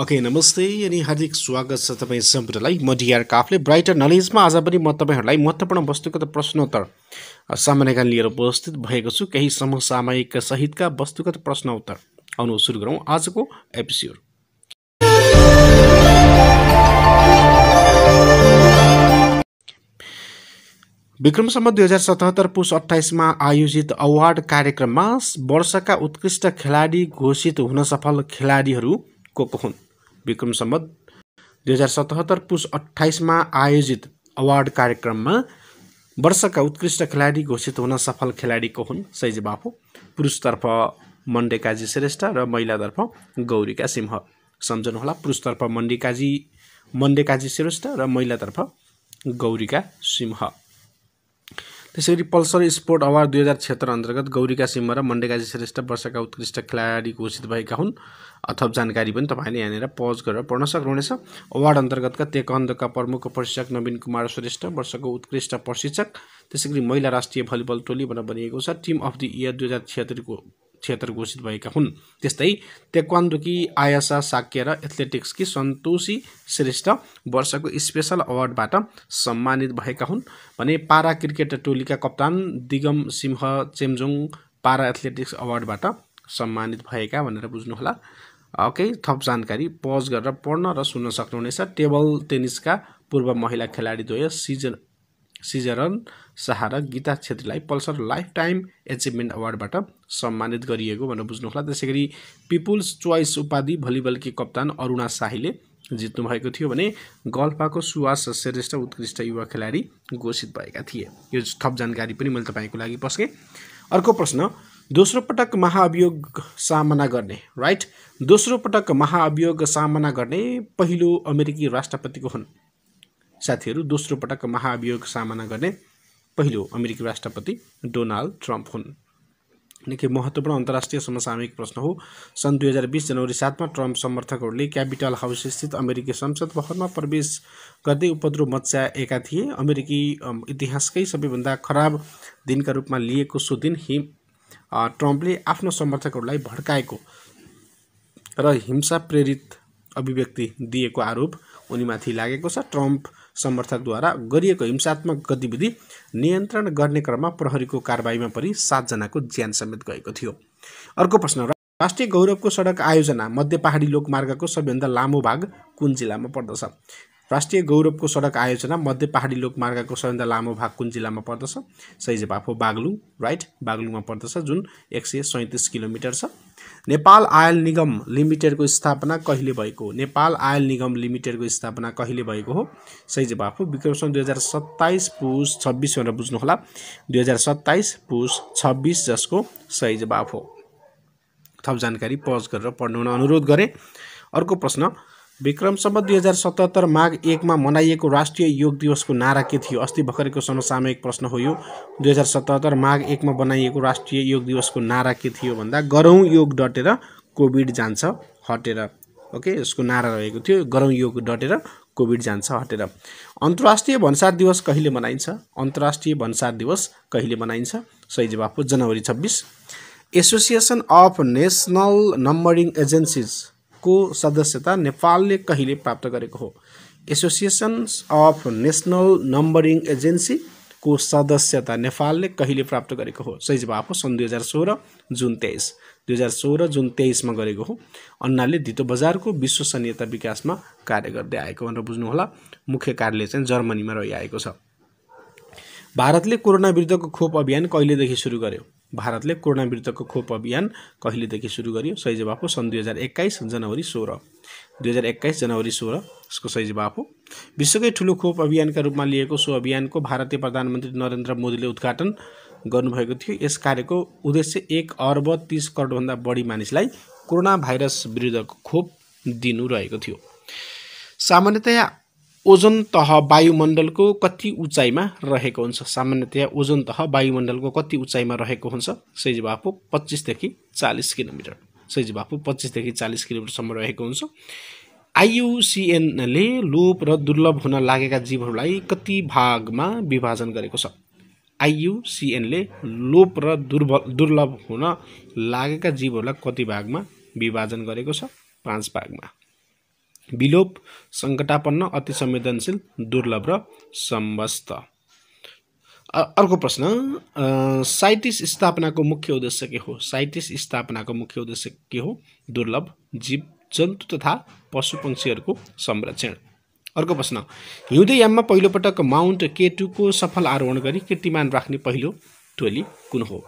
okay okay, नमस्ते अनि हार्दिक स्वागत छ तपाईँ सम्पूर्णलाई म डिआर काफले ब्राइटर नलेजमा आज पनि म तपाईँहरूलाई महत्त्वपूर्ण वस्तुगत प्रश्नोत्तर सामान्यका लिएर उपस्थित भएको छु केही समसामयिक सहितका वस्तुगत प्रश्नोत्तर आउनु सुरु गरौँ आजको एपिसोड विक्रमसम्म दुई हजार सतहत्तर पुस अठाइसमा आयोजित अवार्ड कार्यक्रममा वर्षका उत्कृष्ट खेलाडी घोषित हुन सफल खेलाडीहरू को को हुन् विक्रम सम्बत दुई हजार सतहत्तर पुस अठाइसमा आयोजित अवार्ड कार्यक्रममा वर्षका उत्कृष्ट खेलाडी घोषित हुन सफल खेलाडीको हुन् सैजी बाफो पुरुषतर्फ मण्डेकाजी श्रेष्ठ र महिलातर्फ गौरीका सिंह सम्झनुहोला पुरुषतर्फ मण्डेकाजी मण्डेकाजी श्रेष्ठ र महिलातर्फ गौरीका सिंह त्यसै गरी पल्सर स्पोर्ट अवार्ड दुई हजार क्षेत्र अन्तर्गत गौरीका सिंह र मण्डेकाजी श्रेष्ठ वर्षका उत्कृष्ट खेलाडी घोषित भएका हुन् अथवा जानकारी पनि तपाईँले यहाँनिर पज गरेर पढ्न सक्नुहुनेछ अवार्ड अन्तर्गतका तेकन्दका प्रमुख प्रशिक्षक नवीन कुमार श्रेष्ठ वर्षको उत्कृष्ट प्रशिक्षक त्यसै गरी महिला राष्ट्रिय भलिबल टोली भनेर बनिएको छ टिम अफ द इयर दुई हजार छिहत्तरको क्षेत्र घोषित भएका हुन् त्यस्तै तेक्वान्डोकी आयासा साक्य र एथलेटिक्सकी सन्तोषी श्रेष्ठ वर्षको स्पेसल अवार्डबाट सम्मानित भएका हुन् भने पारा क्रिकेट टोलीका कप्तान दिगम सिंह चेम्जोङ पारा एथलेटिक्स अवार्डबाट सम्मानित भएका भनेर बुझ्नुहोला ओके थप जानकारी पज गरेर पढ्न र सुन्न सक्नुहुनेछ टेबल टेनिसका पूर्व महिला खेलाडी द्वय सिजन सिजरन शाह र गीता छेत्रीलाई पल्सर लाइफ टाइम एचिभमेन्ट अवार्डबाट सम्मानित गरिएको भनेर बुझ्नु होला त्यसै गरी पिपुल्स चोइस उपाधि भलिबलकी कप्तान अरुणा शाहीले जित्नुभएको थियो भने गल्पाको सुवास श्रेष्ठ उत्कृष्ट युवा खेलाडी घोषित भएका थिए यो थप जानकारी पनि मैले तपाईँको लागि पस्केँ अर्को प्रश्न दोस्रो पटक महाअभियोग सामना गर्ने राइट दोस्रो पटक महाअभियोग सामना गर्ने पहिलो अमेरिकी राष्ट्रपतिको हुन् साथीहरू दोस्रो पटक महाअभियोग सामना गर्ने पहिलो अमेरिकी राष्ट्रपति डोनाल्ड ट्रम्प हुन् निकै महत्त्वपूर्ण अन्तर्राष्ट्रिय समसामयिक प्रश्न हो सन् दुई हजार बिस जनवरी सातमा ट्रम्प समर्थकहरूले क्यापिटल हाउसस्थित अमेरिकी संसद भवनमा प्रवेश गर्दै उपद्रो मच्याएका थिए अमेरिकी इतिहासकै सबैभन्दा खराब दिनका रूपमा लिएको सो दिन हि ट्रम्पले आफ्नो समर्थकहरूलाई भड्काएको र हिंसा प्रेरित अभिव्यक्ति दिएको आरोप उनीमाथि लागेको छ ट्रम्प समर्थकद्वारा गरिएको हिंसात्मक गतिविधि नियन्त्रण गर्ने क्रममा प्रहरीको कारवाहीमा पनि सातजनाको ज्यान समेत गएको थियो अर्को प्रश्न राष्ट्रिय गौरवको सडक आयोजना मध्य पहाडी लोकमार्गको सबैभन्दा लामो भाग कुन जिल्लामा पर्दछ राष्ट्रिय गौरवको सडक आयोजना मध्य पहाडी लोकमार्गको सबैभन्दा लामो भाग कुन जिल्लामा पर्दछ सही जवाफ हो बागलुङ राइट बागलुङमा पर्दछ जुन एक सय सैँतिस किलोमिटर छ नेपाल आयल निगम लिमिटेडको स्थापना कहिले भएको हो नेपाल आयल निगम लिमिटेडको स्थापना कहिले भएको हो सही जवाफ हो विक्रमसम्म दुई हजार सत्ताइस पुस छब्बिस भनेर बुझ्नुहोला दुई हजार सत्ताइस पुस छब्बिस जसको सही जवाफ हो थप जानकारी पज गरेर पढ्नु हुन अनुरोध गरेँ अर्को प्रश्न विक्रमसम्म दुई हजार सतहत्तर माघ एकमा मनाइएको राष्ट्रिय योग दिवसको नारा के थियो अस्ति भर्खरको समसामयिक प्रश्न हो यो दुई हजार सतहत्तर माघ एकमा बनाइएको राष्ट्रिय योग दिवसको नारा के थियो भन्दा गरौँ योग डटेर कोभिड जान्छ हटेर ओके यसको नारा रहेको थियो गरौँ योग डटेर कोभिड जान्छ हटेर अन्तर्राष्ट्रिय भन्सार दिवस कहिले मनाइन्छ अन्तर्राष्ट्रिय भन्सार दिवस कहिले मनाइन्छ सही जवाफ हो जनवरी छब्बिस association of national numbering agencies को सदस्यता नेपालले कहिले प्राप्त गरेको हो एसोसिएसन्स अफ नेसनल नम्बरिङ एजेन्सीको सदस्यता नेपालले कहिले प्राप्त गरेको हो सही जवाब हो सन् दुई हजार सोह्र जुन तेइस दुई हजार सोह्र जुन तेइसमा गरेको हो अन्नाले धितो बजारको विश्वसनीयता विकासमा कार्य गर्दै आएको भनेर बुझ्नुहोला मुख्य कार्यालय चाहिँ जर्मनीमा रहिआएको छ भारतले कोरोना विरुद्धको खोप अभियान कहिलेदेखि सुरु गर्यो भारतले कोरोना विरुद्धको खोप अभियान कहिलेदेखि सुरु गर्यो सही जवाफ हो सन् दुई हजार एक्काइस जनवरी सोह्र दुई हजार एक्काइस जनवरी सोह्र यसको सही जवाफ हो विश्वकै ठुलो खोप अभियानका रूपमा लिएको सो अभियानको भारतीय प्रधानमन्त्री नरेन्द्र मोदीले उद्घाटन गर्नुभएको थियो यस कार्यको उद्देश्य एक अर्ब तिस करोडभन्दा बढी मानिसलाई कोरोना भाइरस विरुद्धको खोप दिनु रहेको थियो सामान्यतया ओजन तह वायुमण्डलको कति उचाइमा रहेको हुन्छ सामान्यतया ओजन तह वायुमण्डलको कति उचाइमा रहेको हुन्छ सही जवाफ पच्चिसदेखि चालिस किलोमिटर सही जवाफ पच्चिसदेखि चालिस किलोमिटरसम्म रहेको हुन्छ आइयुसिएनले लोप र दुर्लभ हुन लागेका जीवहरूलाई कति भागमा विभाजन गरेको छ आइयुसिएनले लोप र दुर्भ दुर्लभ हुन लागेका जीवहरूलाई कति भागमा विभाजन गरेको छ पाँच भागमा विलोप सङ्कटापन्न अति संवेदनशील दुर्लभ र समवस्त अर्को प्रश्न साइटिस स्थापनाको मुख्य उद्देश्य के हो साइटिस स्थापनाको मुख्य उद्देश्य के हो दुर्लभ जीव जन्तु तथा पशु पक्षीहरूको संरक्षण अर्को प्रश्न हिउँदे याममा पहिलोपटक माउन्ट केटुको सफल आरोहण गरी कीर्तिमान राख्ने पहिलो टोली कुन हो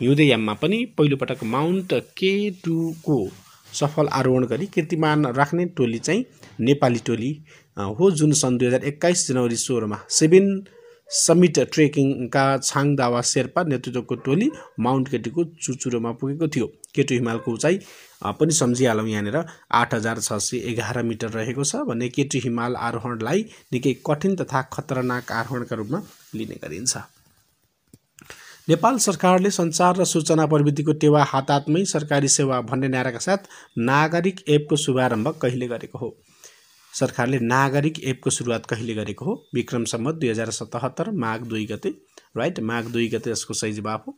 हिउँदे याममा पनि पहिलोपटक माउन्ट के टूको सफल आरोहण गरी कीर्तिमान राख्ने टोली चाहिँ नेपाली टोली हो जुन सन् दुई हजार एक्काइस जनवरी सोह्रमा सेभेन समिट ट्रेकिङका छाङ दावा शेर्पा नेतृत्वको टोली माउन्ट केटीको चुचुरोमा पुगेको थियो केटु हिमालको उचाइ पनि सम्झिहालौँ यहाँनिर आठ हजार छ सय एघार मिटर रहेको छ भने केटु हिमाल आरोहणलाई निकै कठिन तथा खतरनाक आरोहणका रूपमा लिने गरिन्छ नेपाल सरकारले सञ्चार र सूचना प्रविधिको टेवा हातात्मै सरकारी सेवा भन्ने नाराका साथ नागरिक एपको शुभारम्भ कहिले गरेको हो सरकारले नागरिक एपको सुरुवात कहिले गरेको हो विक्रम दुई हजार सतहत्तर माघ दुई गते राइट माघ दुई गते यसको सही जवाब हो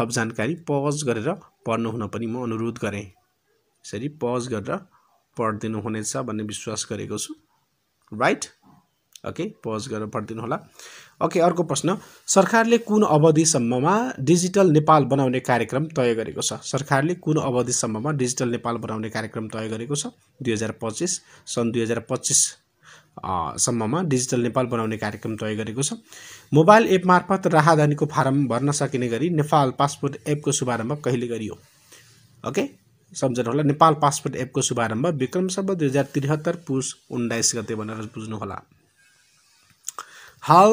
थप जानकारी पज गरेर पढ्नु हुन पनि म अनुरोध गरेँ यसरी पज गरेर पढिदिनु हुनेछ भन्ने विश्वास गरेको छु राइट ओके पज गरेर होला ओके अर्को प्रश्न सरकारले कुन अवधिसम्ममा डिजिटल नेपाल बनाउने कार्यक्रम तय गरेको छ सरकारले कुन अवधिसम्ममा डिजिटल नेपाल बनाउने कार्यक्रम तय गरेको छ दुई हजार पच्चिस सन् दुई हजार पच्चिस सम्ममा डिजिटल नेपाल बनाउने कार्यक्रम तय गरेको छ मोबाइल एप मार्फत राहदानीको फारम भर्न सकिने गरी नेपाल पासपोर्ट एपको शुभारम्भ कहिले गरियो ओके सम्झनु होला नेपाल पासपोर्ट एपको शुभारम्भ विक्रमसम्म दुई हजार त्रिहत्तर पुस उन्नाइस गते भनेर बुझ्नुहोला हाल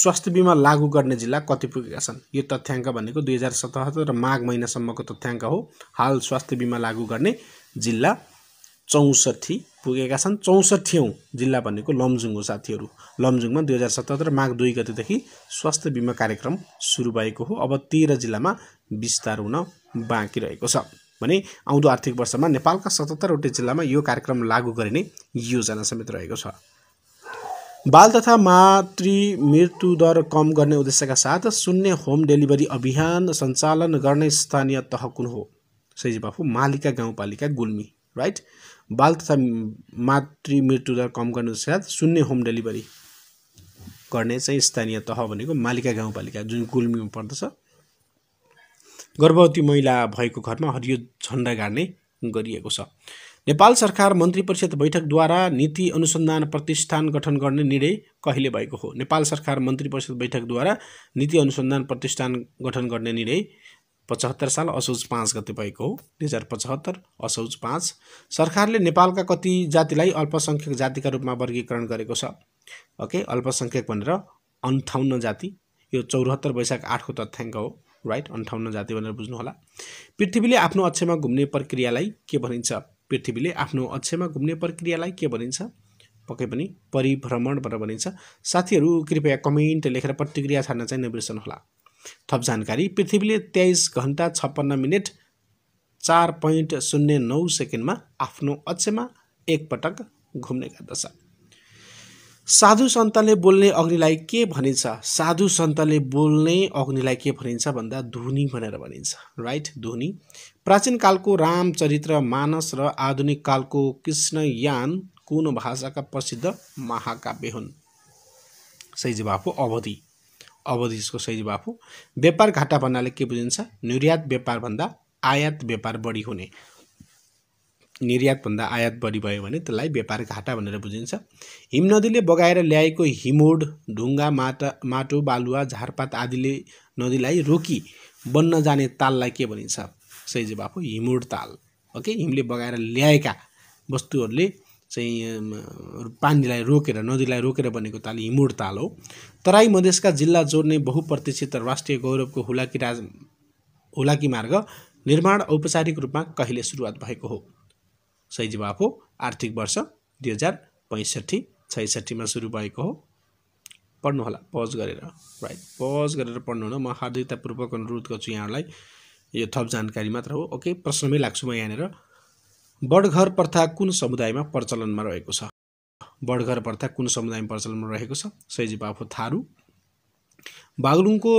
स्वास्थ्य बिमा लागू गर्ने जिल्ला कति पुगेका छन् यो तथ्याङ्क भनेको दुई हजार सतहत्तर र माघ महिनासम्मको तथ्याङ्क हो हाल स्वास्थ्य बिमा लागू गर्ने जिल्ला चौसठी पुगेका छन् चौसठीौँ जिल्ला भनेको लमजुङ हो साथीहरू लमजुङमा दुई हजार सतहत्तर माघ दुई गतिदेखि स्वास्थ्य बिमा कार्यक्रम सुरु भएको हो अब तेह्र जिल्लामा विस्तार हुन बाँकी रहेको छ भने आउँदो आर्थिक वर्षमा नेपालका सतहत्तरवटै जिल्लामा यो कार्यक्रम लागू गरिने योजना समेत रहेको छ बाल तथा मातृ मृत्यु दर कम गर्ने उद्देश्यका साथ शून्य होम डेलिभरी अभियान सञ्चालन गर्ने स्थानीय तह कुन हो सही बाफु मालिका गाउँपालिका गुल्मी राइट बाल तथा मातृ मृत्यु दर कम गर्ने साथ शून्य होम डेलिभरी गर्ने चाहिँ स्थानीय तह भनेको मालिका गाउँपालिका जुन गुल्मीमा पर्दछ गर्भवती महिला भएको घरमा हरियो झन्डा गाड्ने गरिएको छ नेपाल सरकार मन्त्री परिषद बैठकद्वारा नीति अनुसन्धान प्रतिष्ठान गठन गर्ने निर्णय कहिले भएको हो नेपाल सरकार मन्त्री परिषद बैठकद्वारा नीति अनुसन्धान प्रतिष्ठान गठन गर्ने निर्णय पचहत्तर साल असौज पाँच गते भएको हो दुई हजार पचहत्तर असौज पाँच सरकारले नेपालका कति जातिलाई अल्पसङ्ख्यक जातिका रूपमा वर्गीकरण गरेको छ ओके अल्पसङ्ख्यक भनेर अन्ठाउन्न जाति यो चौहत्तर वैशाख आठको तथ्याङ्क हो राइट अन्ठाउन्न जाति भनेर बुझ्नुहोला पृथ्वीले आफ्नो अक्षमा घुम्ने प्रक्रियालाई के भनिन्छ पृथ्वीले आफ्नो अक्षमा घुम्ने प्रक्रियालाई के भनिन्छ पक्कै पनि परिभ्रमण भनेर भनिन्छ साथीहरू कृपया कमेन्ट लेखेर प्रतिक्रिया छाड्न चाहिँ नबिर्सन होला थप जानकारी पृथ्वीले तेइस घन्टा छप्पन्न मिनट चार पोइन्ट शून्य नौ सेकेन्डमा आफ्नो अक्षमा एकपटक घुम्ने गर्दछ साधु सन्तले बोल्ने अग्निलाई के भनिन्छ साधु सन्तले बोल्ने अग्निलाई के भनिन्छ भन्दा धुनी भनेर भनिन्छ राइट धुनी प्राचीन कालको रामचरित्र मानस र आधुनिक कालको कृष्णयान कुन भाषाका प्रसिद्ध महाकाव्य हुन् सही जवाफ हो अवधि अवधि यसको सही जवाफ व्यापार घाटा भन्नाले के बुझिन्छ निर्यात व्यापारभन्दा आयात व्यापार बढी हुने निर्यातभन्दा आयात बढी भयो भने त्यसलाई व्यापार घाटा भनेर बुझिन्छ हिमनदीले बगाएर ल्याएको हिमोड ढुङ्गा माटा माटो बालुवा झारपात आदिले नदीलाई रोकी बन्न जाने ताललाई के भनिन्छ सही जवाफ हो हिमोड ताल ओके हिमले बगाएर ल्याएका वस्तुहरूले चाहिँ पानीलाई रोकेर नदीलाई रोकेर बनेको ताल हिमोड ताल हो तराई मधेसका जिल्ला जोड्ने बहुप्रतिष्ठित राष्ट्रिय गौरवको हुलाकी राज हुलाकी मार्ग निर्माण औपचारिक रूपमा कहिले सुरुवात भएको हो सही जवाब हो आर्थिक वर्ष दुई हजार पैँसठी छैसठीमा सुरु भएको हो पढ्नुहोला पज गरेर राइट पज गरेर पढ्नुहुन म हार्दिकतापूर्वक अनुरोध गर्छु यहाँहरूलाई यो थप जानकारी मात्र हो ओके प्रश्नमै लाग्छु म यहाँनिर बडघर प्रथा कुन समुदायमा प्रचलनमा रहेको छ बडघर प्रथा कुन समुदायमा प्रचलनमा रहेको छ सही जवाब हो थारू बागलुङको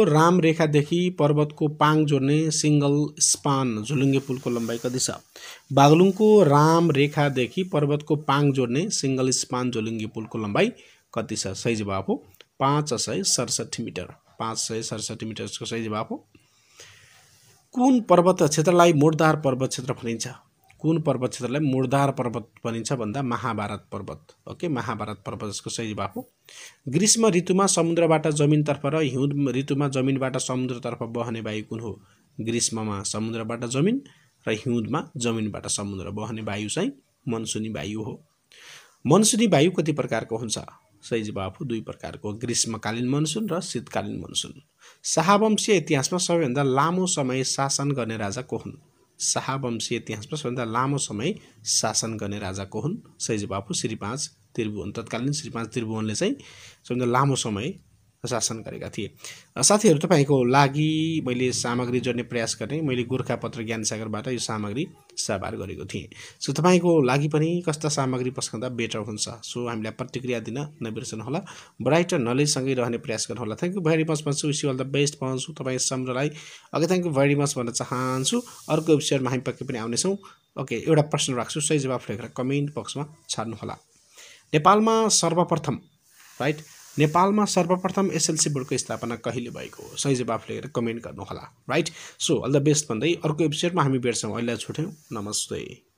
रेखादेखि पर्वतको पाङ जोड्ने सिङ्गल स्पान झुलुङ्गे पुलको लम्बाइ कति छ बागलुङको रेखादेखि पर्वतको पाङ जोड्ने सिङ्गल स्पान झुलुङ्गे पुलको लम्बाइ कति छ सही जवाब हो पाँच सय सडसठी मिटर पाँच सय सडसठी मिटरको सही जवाब हो कुन पर्वत क्षेत्रलाई मोडदार पर्वत क्षेत्र भनिन्छ कुन पर्वत क्षेत्रलाई मुर्धार पर्वत भनिन्छ भन्दा महाभारत पर्वत ओके महाभारत पर्वत जसको सही जवाफ हो ग्रीष्म ऋतुमा समुद्रबाट जमिनतर्फ र हिउँद ऋतुमा जमिनबाट समुद्रतर्फ बहने वायु कुन हो ग्रीष्ममा समुद्रबाट जमिन र हिउँदमा जमिनबाट समुद्र बहने वायु चाहिँ मनसुनी वायु हो मनसुनी वायु कति प्रकारको हुन्छ सही जवाफ हो दुई प्रकारको ग्रीष्मकालीन मनसुन र शीतकालीन मनसुन शाहवंशीय इतिहासमा सबैभन्दा लामो समय शासन गर्ने राजा को हुन् शाहवंशीय इतिहासमा सबैभन्दा लामो समय शासन गर्ने राजाको हुन् सैजबाफु श्री पाँच त्रिभुवन तत्कालीन श्री पाँच त्रिभुवनले चाहिँ सबैभन्दा लामो समय शासन गरेका थिए साथीहरू तपाईँको लागि मैले सामग्री जोड्ने प्रयास गर्ने मैले गोर्खापत्र ज्ञान सागरबाट यो सामग्री साभार गरेको थिएँ सो तपाईँको लागि पनि कस्ता सामग्री पस्कँदा बेटर हुन्छ सो हामीलाई प्रतिक्रिया दिन होला ब्राइट र नलेजसँगै रहने प्रयास गर्नुहोला थ्याङ्क यू भेरी मच भन्छु wish you all the best भन्छु तपाईँ सम्रलाई अघि थ्याङ्क यू भेरी मच भन्न चाहन्छु अर्को एपिसोडमा हामी पक्कै पनि आउनेछौँ ओके एउटा प्रश्न राख्छु सही जवाफ लेखेर कमेन्ट बक्समा छाड्नुहोला नेपालमा सर्वप्रथम राइट नेपालमा सर्वप्रथम एसएलसी बोर्डको स्थापना कहिले भएको हो सही जवाफ लिएर कमेन्ट गर्नुहोला right so all the best भन्दै अर्को एपिसोडमा हामी भेट्छौँ अहिले छुट्यौँ नमस्ते